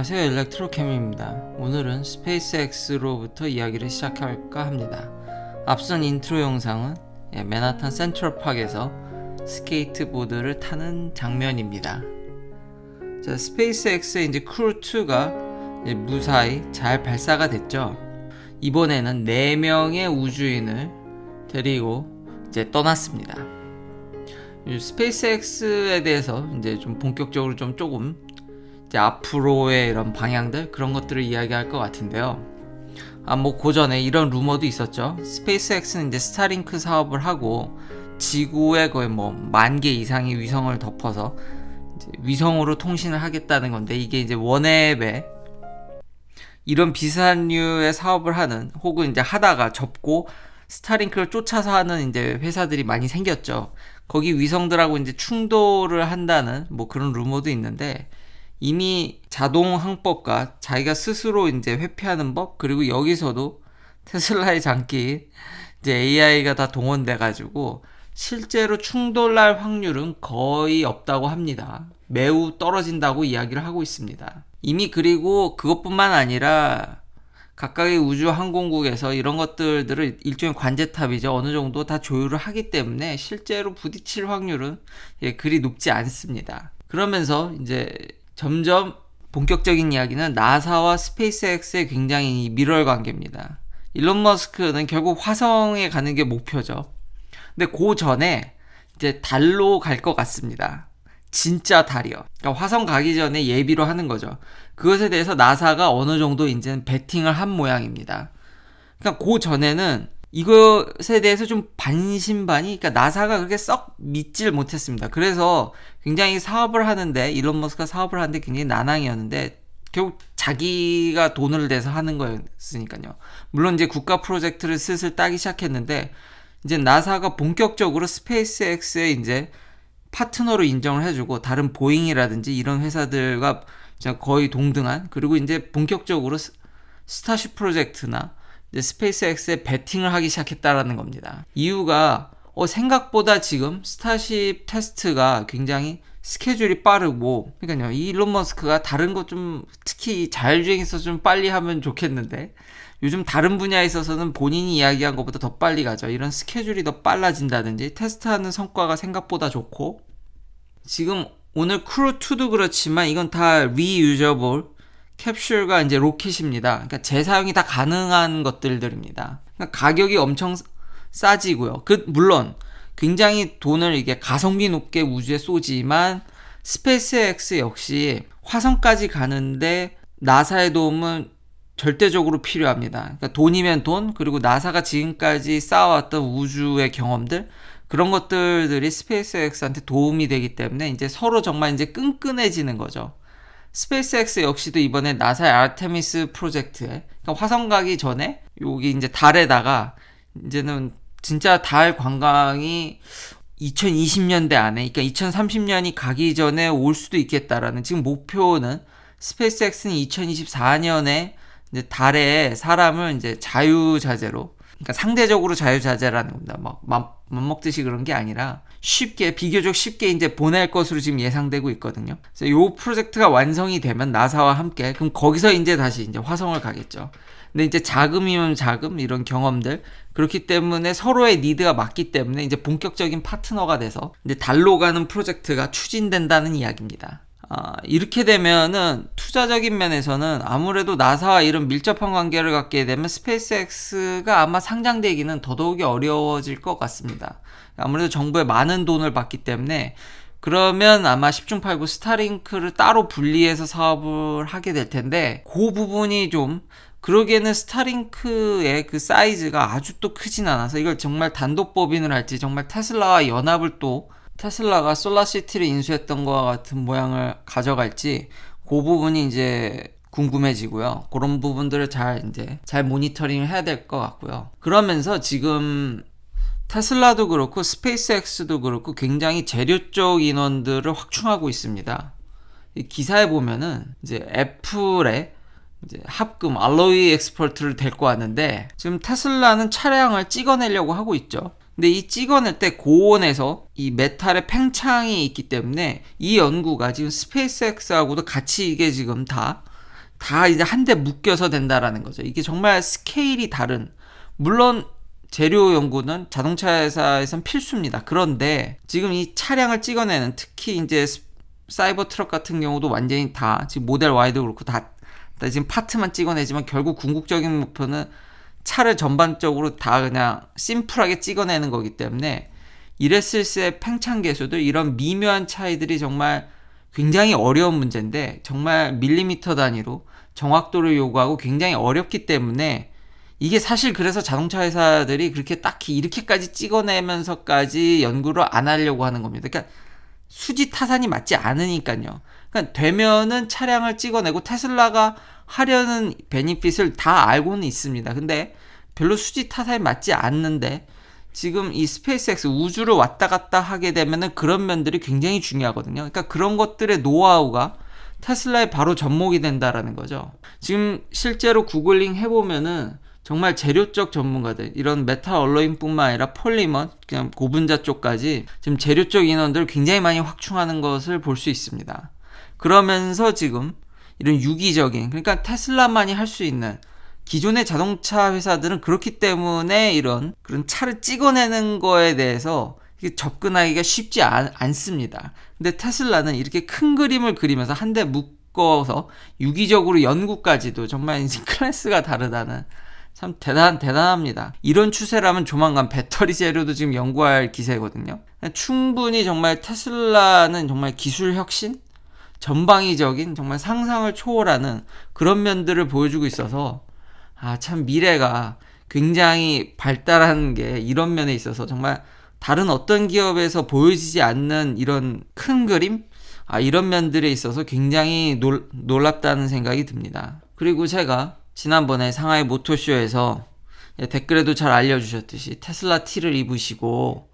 안녕하세요 일렉트로캠입니다 오늘은 스페이스X로부터 이야기를 시작할까 합니다 앞선 인트로 영상은 예, 맨하탄 센트럴팍에서 스케이트보드를 타는 장면입니다 자, 스페이스X의 이제 크루2가 무사히 잘 발사가 됐죠 이번에는 4명의 우주인을 데리고 이제 떠났습니다 스페이스X에 대해서 이제 좀 본격적으로 좀 조금 앞으로의 이런 방향들 그런 것들을 이야기할 것 같은데요. 아, 뭐 고전에 이런 루머도 있었죠. 스페이스X는 이제 스타링크 사업을 하고 지구에 거의 뭐 만 개 이상의 위성을 덮어서 위성으로 통신을 하겠다는 건데 이게 이제 원앱에 이런 비슷한 류의 사업을 하는 혹은 이제 하다가 접고 스타링크를 쫓아서 하는 이제 회사들이 많이 생겼죠. 거기 위성들하고 이제 충돌을 한다는 뭐 그런 루머도 있는데 이미 자동 항법과 자기가 스스로 이제 회피하는 법 그리고 여기서도 테슬라의 장기 이제 AI가 다 동원돼 가지고 실제로 충돌할 확률은 거의 없다고 합니다. 매우 떨어진다고 이야기를 하고 있습니다. 이미 그리고 그것뿐만 아니라 각각의 우주 항공국에서 이런 것들들을 일종의 관제탑이죠. 어느 정도 다 조율을 하기 때문에 실제로 부딪힐 확률은 예, 그리 높지 않습니다. 그러면서 이제 점점 본격적인 이야기는 나사와 스페이스X의 굉장히 밀월 관계입니다. 일론 머스크는 결국 화성에 가는 게 목표죠. 근데 그 전에 이제 달로 갈 것 같습니다. 진짜 달이요. 그러니까 화성 가기 전에 예비로 하는 거죠. 그것에 대해서 나사가 어느 정도 이제 는 배팅을 한 모양입니다. 그러니까 그 전에는 이것에 대해서 좀 반신반의, 그러니까 나사가 그렇게 썩 믿질 못했습니다. 그래서 굉장히 사업을 하는데 일론 머스크가 사업을 하는데 굉장히 난항이었는데 결국 자기가 돈을 내서 하는 거였으니까요. 물론 이제 국가 프로젝트를 슬슬 따기 시작했는데 이제 나사가 본격적으로 스페이스X에 이제 파트너로 인정을 해주고 다른 보잉이라든지 이런 회사들과 거의 동등한 그리고 이제 본격적으로 스타쉽 프로젝트나 스페이스X에 베팅을 하기 시작했다라는 겁니다. 이유가 어, 생각보다 지금 스타쉽 테스트가 굉장히 스케줄이 빠르고 그러니까요 이 일론 머스크가 다른 것 좀 특히 자율주행에서 좀 빨리 하면 좋겠는데 요즘 다른 분야에 있어서는 본인이 이야기한 것보다 더 빨리 가죠 이런 스케줄이 더 빨라진다든지 테스트하는 성과가 생각보다 좋고 지금 오늘 크루2도 그렇지만 이건 다 리유저볼 캡슐과 이제 로켓입니다. 그러니까 재사용이 다 가능한 것들들입니다. 그러니까 가격이 엄청 싸지고요. 그 물론 굉장히 돈을 이게 가성비 높게 우주에 쏘지만 스페이스X 역시 화성까지 가는데 나사의 도움은 절대적으로 필요합니다. 그러니까 돈이면 돈, 그리고 나사가 지금까지 쌓아왔던 우주의 경험들, 그런 것들이 스페이스X한테 도움이 되기 때문에 이제 서로 정말 이제 끈끈해지는 거죠. 스페이스X 역시도 이번에 나사의 아르테미스 프로젝트에 그러니까 화성 가기 전에 여기 이제 달에다가 이제는 진짜 달 관광이 2020년대 안에 그러니까 2030년이 가기 전에 올 수도 있겠다라는 지금 목표는 스페이스X는 2024년에 이제 달에 사람을 이제 자유자재로 그러니까 상대적으로 자유자재라는 겁니다. 막 맘먹듯이 그런 게 아니라 쉽게 비교적 쉽게 이제 보낼 것으로 지금 예상되고 있거든요. 그래서 요 프로젝트가 완성이 되면 나사와 함께 그럼 거기서 이제 다시 이제 화성을 가겠죠. 근데 이제 자금이면 자금 이런 경험들 그렇기 때문에 서로의 니드가 맞기 때문에 이제 본격적인 파트너가 돼서 이제 달로 가는 프로젝트가 추진된다는 이야기입니다. 아, 이렇게 되면은 투자적인 면에서는 아무래도 나사와 이런 밀접한 관계를 갖게 되면 스페이스X가 아마 상장되기는 더더욱이 어려워질 것 같습니다. 아무래도 정부에 많은 돈을 받기 때문에 그러면 아마 10중 8구 스타링크를 따로 분리해서 사업을 하게 될 텐데 그 부분이 좀 그러기에는 스타링크의 그 사이즈가 아주 또 크진 않아서 이걸 정말 단독 법인을 할지 정말 테슬라와 연합을 또 테슬라가 솔라시티를 인수했던 것과 같은 모양을 가져갈지 그 부분이 이제 궁금해지고요. 그런 부분들을 잘 이제 잘 모니터링을 해야 될 것 같고요. 그러면서 지금 테슬라도 그렇고 스페이스X도 그렇고 굉장히 재료 쪽 인원들을 확충하고 있습니다. 기사에 보면은 이제 애플의 이제 합금 알로이 엑스퍼트를 데리고 왔는데 지금 테슬라는 차량을 찍어내려고 하고 있죠. 근데 이 찍어낼 때 고온에서 이 메탈의 팽창이 있기 때문에 이 연구가 지금 스페이스X하고도 같이 이게 지금 다, 다 이제 한 대 묶여서 된다라는 거죠. 이게 정말 스케일이 다른, 물론 재료 연구는 자동차 회사에선 필수입니다. 그런데 지금 이 차량을 찍어내는 특히 이제 사이버 트럭 같은 경우도 완전히 다 지금 모델 Y도 그렇고 다, 다 지금 파트만 찍어내지만 결국 궁극적인 목표는 차를 전반적으로 다 그냥 심플하게 찍어내는 거기 때문에 이랬을 때 팽창 개수도 이런 미묘한 차이들이 정말 굉장히 어려운 문제인데 정말 밀리미터 단위로 정확도를 요구하고 굉장히 어렵기 때문에 이게 사실 그래서 자동차 회사들이 그렇게 딱히 이렇게까지 찍어내면서까지 연구를 안 하려고 하는 겁니다. 그러니까 수지 타산이 맞지 않으니까요. 그러니까 되면은 차량을 찍어내고 테슬라가 하려는 베니핏을 다 알고는 있습니다. 근데 별로 수지 타산에 맞지 않는데 지금 이 스페이스X 우주를 왔다 갔다 하게 되면은 그런 면들이 굉장히 중요하거든요. 그러니까 그런 것들의 노하우가 테슬라에 바로 접목이 된다라는 거죠. 지금 실제로 구글링 해보면은 정말 재료적 전문가들 이런 메탈 얼로인뿐만 아니라 폴리먼 그냥 고분자 쪽까지 지금 재료적 인원들을 굉장히 많이 확충하는 것을 볼 수 있습니다. 그러면서 지금 이런 유기적인 그러니까 테슬라만이 할 수 있는 기존의 자동차 회사들은 그렇기 때문에 이런 그런 차를 찍어내는 거에 대해서 접근하기가 쉽지 않, 않습니다. 근데 테슬라는 이렇게 큰 그림을 그리면서 한 대 묶어서 유기적으로 연구까지도 정말 클래스가 다르다는 참 대단 대단합니다. 이런 추세라면 조만간 배터리 재료도 지금 연구할 기세거든요. 충분히 정말 테슬라는 정말 기술 혁신 전방위적인 정말 상상을 초월하는 그런 면들을 보여주고 있어서 아, 참 미래가 굉장히 발달한 게 이런 면에 있어서 정말 다른 어떤 기업에서 보여지지 않는 이런 큰 그림? 아, 이런 면들에 있어서 굉장히 놀, 놀랍다는 생각이 듭니다. 그리고 제가 지난번에 상하이 모토쇼에서 댓글에도 잘 알려주셨듯이 테슬라 티를 입으시고,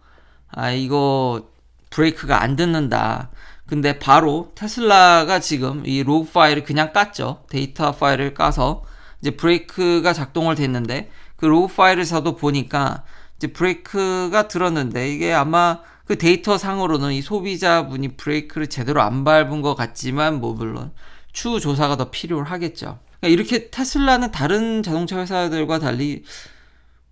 아, 이거 브레이크가 안 듣는다. 근데 바로 테슬라가 지금 이 로그 파일을 그냥 깠죠. 데이터 파일을 까서 이제 브레이크가 작동을 됐는데 그 로그 파일에서도 보니까 이제 브레이크가 들었는데 이게 아마 그 데이터 상으로는 이 소비자분이 브레이크를 제대로 안 밟은 것 같지만 뭐 물론 추후 조사가 더 필요하겠죠. 그러니까 이렇게 테슬라는 다른 자동차 회사들과 달리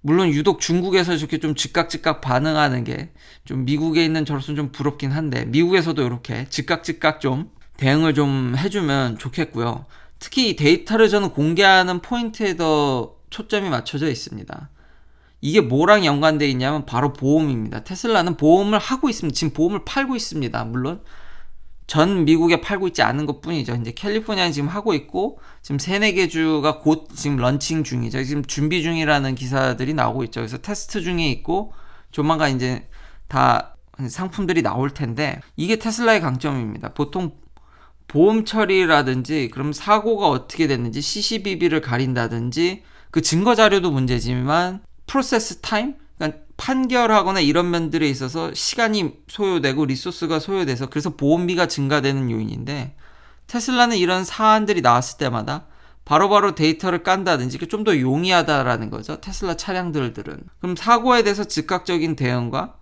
물론 유독 중국에서 이렇게 좀 즉각즉각 반응하는 게 좀 미국에 있는 저로서는 좀 부럽긴 한데 미국에서도 이렇게 즉각즉각 좀 대응을 좀 해주면 좋겠고요. 특히 데이터를 저는 공개하는 포인트에 더 초점이 맞춰져 있습니다. 이게 뭐랑 연관되어 있냐면 바로 보험입니다. 테슬라는 보험을 하고 있습니다. 지금 보험을 팔고 있습니다. 물론 전 미국에 팔고 있지 않은 것 뿐이죠. 이제 캘리포니아는 지금 하고 있고, 지금 세네 개 주가 곧 지금 런칭 중이죠. 지금 준비 중이라는 기사들이 나오고 있죠. 그래서 테스트 중에 있고, 조만간 이제 다 상품들이 나올 텐데, 이게 테슬라의 강점입니다. 보통 보험 처리라든지, 그럼 사고가 어떻게 됐는지, CCBB를 가린다든지, 그 증거 자료도 문제지만, 프로세스 타임? 그러니까 판결하거나 이런 면들에 있어서 시간이 소요되고 리소스가 소요돼서 그래서 보험비가 증가되는 요인인데 테슬라는 이런 사안들이 나왔을 때마다 바로바로 바로 데이터를 깐다든지 좀 더 용이하다라는 거죠. 테슬라 차량들들은. 그럼 사고에 대해서 즉각적인 대응과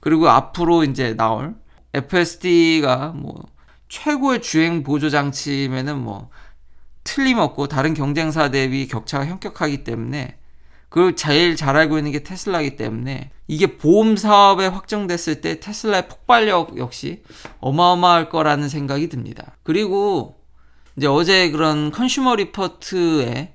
그리고 앞으로 이제 나올 FSD가 뭐 최고의 주행 보조 장치면은 뭐 틀림없고 다른 경쟁사 대비 격차가 현격하기 때문에 그 제일 잘 알고 있는 게 테슬라이기 때문에 이게 보험 사업에 확정됐을 때 테슬라의 폭발력 역시 어마어마할 거라는 생각이 듭니다. 그리고 이제 어제 그런 컨슈머 리포트에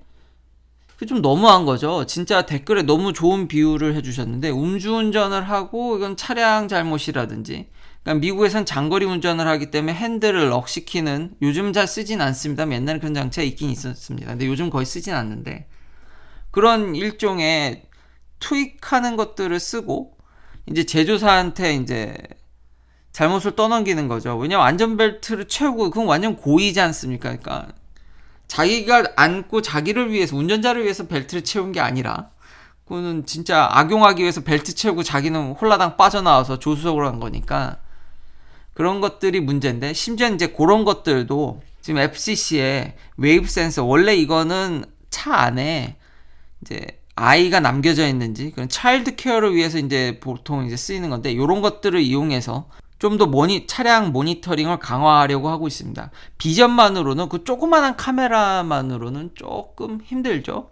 그 좀 너무한 거죠. 진짜 댓글에 너무 좋은 비유를 해주셨는데 음주운전을 하고 이건 차량 잘못이라든지 그러니까 미국에선 장거리 운전을 하기 때문에 핸들을 럭시키는 요즘 잘 쓰진 않습니다. 옛날에 그런 장치가 있긴 있었습니다. 근데 요즘 거의 쓰진 않는데 그런 일종의 투익하는 것들을 쓰고 이제 제조사한테 이제 잘못을 떠넘기는 거죠. 왜냐면 안전벨트를 채우고 그건 완전 고의지 않습니까? 그러니까 자기가 안고 자기를 위해서 운전자를 위해서 벨트를 채운 게 아니라 그거는 진짜 악용하기 위해서 벨트 채우고 자기는 홀라당 빠져나와서 조수석으로 한 거니까 그런 것들이 문제인데 심지어 이제 그런 것들도 지금 FCC의 웨이브 센서 원래 이거는 차 안에 이제 아이가 남겨져 있는지 그런 차일드 케어를 위해서 이제 보통 이제 쓰이는 건데 이런 것들을 이용해서 좀더 모니 차량 모니터링을 강화하려고 하고 있습니다. 비전만으로는 그 조그만한 카메라만으로는 조금 힘들죠.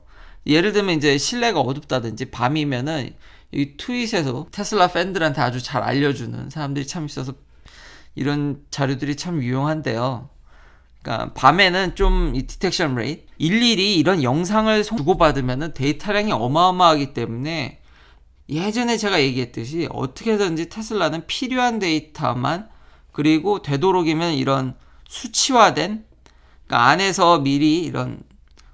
예를 들면 이제 실내가 어둡다든지 밤이면은 이 트윗에서 테슬라 팬들한테 아주 잘 알려주는 사람들이 참 있어서 이런 자료들이 참 유용한데요. 그러니까 밤에는 좀 이 디텍션 레이트 일일이 이런 영상을 주고받으면 데이터량이 어마어마하기 때문에 예전에 제가 얘기했듯이 어떻게든지 테슬라는 필요한 데이터만 그리고 되도록이면 이런 수치화된 그러니까 안에서 미리 이런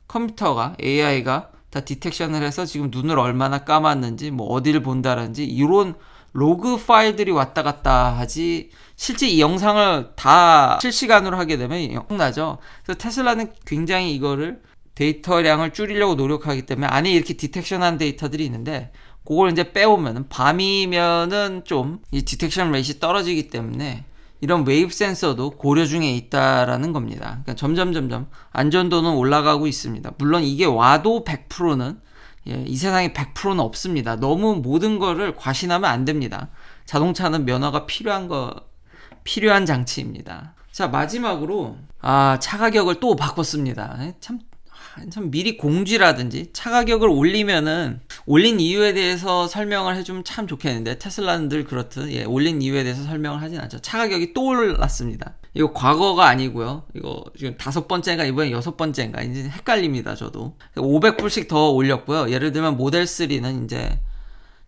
컴퓨터가 AI가 다 디텍션을 해서 지금 눈을 얼마나 감았는지 뭐 어디를 본다든지 이런 로그 파일들이 왔다 갔다 하지 실제 이 영상을 다 실시간으로 하게 되면 엄청나죠. 그래서 테슬라는 굉장히 이거를 데이터량을 줄이려고 노력하기 때문에 안에 이렇게 디텍션한 데이터들이 있는데 그걸 이제 빼오면 밤이면은 좀 이 디텍션 레이시 떨어지기 때문에 이런 웨이브 센서도 고려 중에 있다라는 겁니다. 그러니까 점점 점점 안전도는 올라가고 있습니다. 물론 이게 와도 100%는 예, 이 세상에 100%는 없습니다. 너무 모든 거를 과신하면 안 됩니다. 자동차는 면허가 필요한 거 필요한 장치입니다. 자 마지막으로 아 차가격을 또 바꿨습니다. 참참 미리 공지라든지 차 가격을 올리면은 올린 이유에 대해서 설명을 해주면 참 좋겠는데 테슬라는 늘 그렇듯 예, 올린 이유에 대해서 설명을 하진 않죠. 차 가격이 또 올랐습니다. 이거 과거가 아니고요. 이거 지금 다섯 번째가 인 이번에 여섯 번째인가 이제 헷갈립니다. 저도 500불씩 더 올렸고요. 예를 들면 모델 3는 이제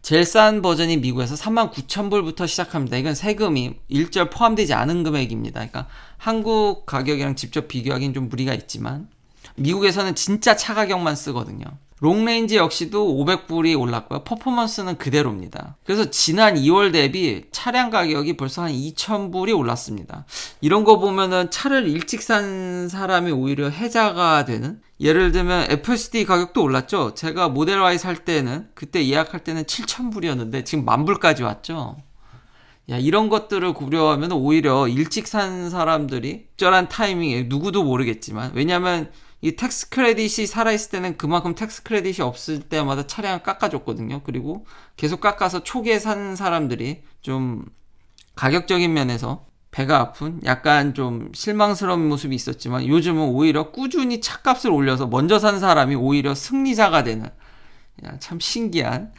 제일 싼 버전이 미국에서 39,000불부터 시작합니다. 이건 세금이 일절 포함되지 않은 금액입니다. 그러니까 한국 가격이랑 직접 비교하기는 좀 무리가 있지만 미국에서는 진짜 차가격만 쓰거든요. 롱레인지 역시도 500불이 올랐고요. 퍼포먼스는 그대로입니다. 그래서 지난 2월 대비 차량 가격이 벌써 한 2,000불이 올랐습니다. 이런 거 보면은 차를 일찍 산 사람이 오히려 해자가 되는? 예를 들면 FSD 가격도 올랐죠. 제가 모델 Y 살 때는 그때 예약할 때는 7,000불이었는데 지금 만불까지 왔죠. 야, 이런 것들을 고려하면 오히려 일찍 산 사람들이 적절한 타이밍에 누구도 모르겠지만 왜냐면 이 텍스 크레딧이 살아있을 때는 그만큼 텍스 크레딧이 없을 때마다 차량 을 깎아줬거든요. 그리고 계속 깎아서 초기에 산 사람들이 좀 가격적인 면에서 배가 아픈 약간 좀 실망스러운 모습이 있었지만 요즘은 오히려 꾸준히 차값을 올려서 먼저 산 사람이 오히려 승리자가 되는 참 신기한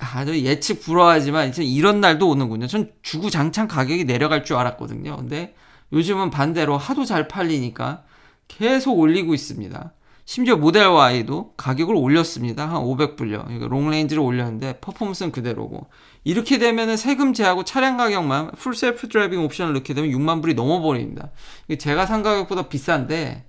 아주 예측 불허하지만 이런 날도 오는군요. 전 주구장창 가격이 내려갈 줄 알았거든요. 근데 요즘은 반대로 하도 잘 팔리니까 계속 올리고 있습니다. 심지어 모델 Y도 가격을 올렸습니다. 한 500불요. 롱레인지를 올렸는데 퍼포먼스는 그대로고. 이렇게 되면 세금 제하고 차량 가격만 풀 셀프 드라이빙 옵션을 넣게 되면 6만 불이 넘어버립니다. 제가 산 가격보다 비싼데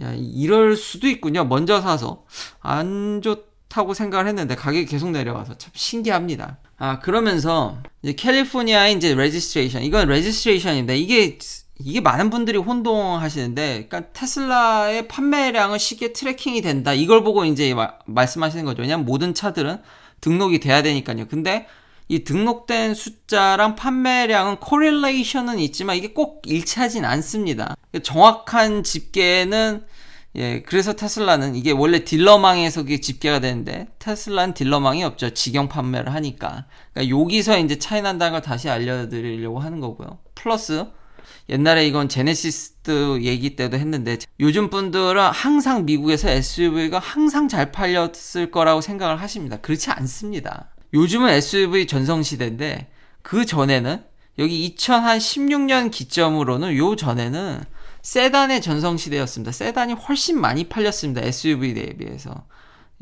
야, 이럴 수도 있군요. 먼저 사서 안 좋다고 생각을 했는데 가격이 계속 내려가서 참 신기합니다. 아 그러면서 이제 캘리포니아 이제 레지스트레이션 이건 레지스트레이션인데 이게 이게 많은 분들이 혼동하시는데, 그러니까 테슬라의 판매량은 쉽게 트래킹이 된다. 이걸 보고 이제 마, 말씀하시는 거죠. 왜냐하면 모든 차들은 등록이 돼야 되니까요. 근데 이 등록된 숫자랑 판매량은 코릴레이션은 있지만 이게 꼭 일치하진 않습니다. 정확한 집계는 예, 그래서 테슬라는 이게 원래 딜러망에서 그게 집계가 되는데 테슬라는 딜러망이 없죠. 직영 판매를 하니까. 그러니까 여기서 이제 차이 난다는 걸 다시 알려드리려고 하는 거고요. 플러스 옛날에 이건 제네시스 얘기 때도 했는데 요즘 분들은 항상 미국에서 SUV가 항상 잘 팔렸을 거라고 생각을 하십니다. 그렇지 않습니다. 요즘은 SUV 전성시대인데 그 전에는 여기 2016년 기점으로는 요 전에는 세단의 전성시대였습니다. 세단이 훨씬 많이 팔렸습니다. SUV 대비해서.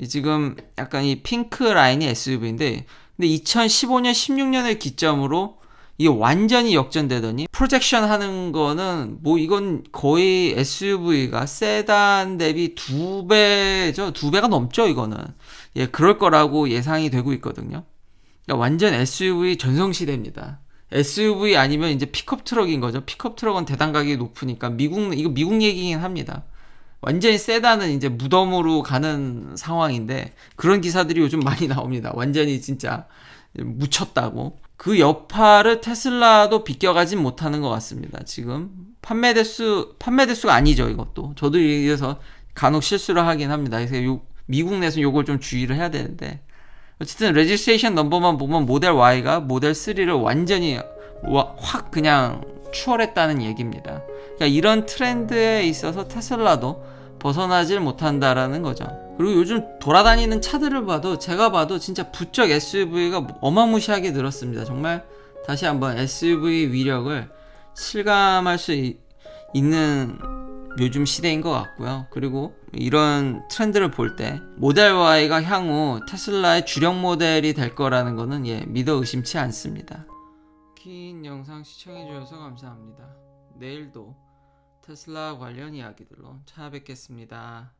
지금 약간 이 핑크 라인이 SUV인데 근데 2015년 16년을 기점으로 이게 완전히 역전되더니 프로젝션 하는 거는 뭐 이건 거의 SUV가 세단 대비 두 배죠. 두 배가 넘죠, 이거는. 예, 그럴 거라고 예상이 되고 있거든요. 그러니까 완전 SUV 전성시대입니다. SUV 아니면 이제 픽업 트럭인 거죠. 픽업 트럭은 대단 가격이 높으니까 미국 이거 미국 얘기긴 합니다. 완전히 세단은 이제 무덤으로 가는 상황인데 그런 기사들이 요즘 많이 나옵니다. 완전히 진짜 묻혔다고. 그 여파를 테슬라도 비껴가진 못하는 것 같습니다. 지금 판매 대수 판매 대수가 아니죠 이것도. 저도 이래서 간혹 실수를 하긴 합니다. 그래서 요, 미국 내에서 요걸 좀 주의를 해야 되는데 어쨌든 레지스테이션 넘버만 보면 모델 Y가 모델 3를 완전히 와, 확 그냥 추월했다는 얘기입니다. 그러니까 이런 트렌드에 있어서 테슬라도 벗어나질 못한다라는 거죠. 그리고 요즘 돌아다니는 차들을 봐도 제가 봐도 진짜 부쩍 SUV가 어마무시하게 늘었습니다. 정말 다시 한번 SUV 위력을 실감할 수 이, 있는 요즘 시대인 것 같고요. 그리고 이런 트렌드를 볼 때 모델 Y가 향후 테슬라의 주력 모델이 될 거라는 거는 예, 믿어 의심치 않습니다. 긴 영상 시청해주셔서 감사합니다. 내일도 테슬라 관련 이야기들로 찾아뵙겠습니다.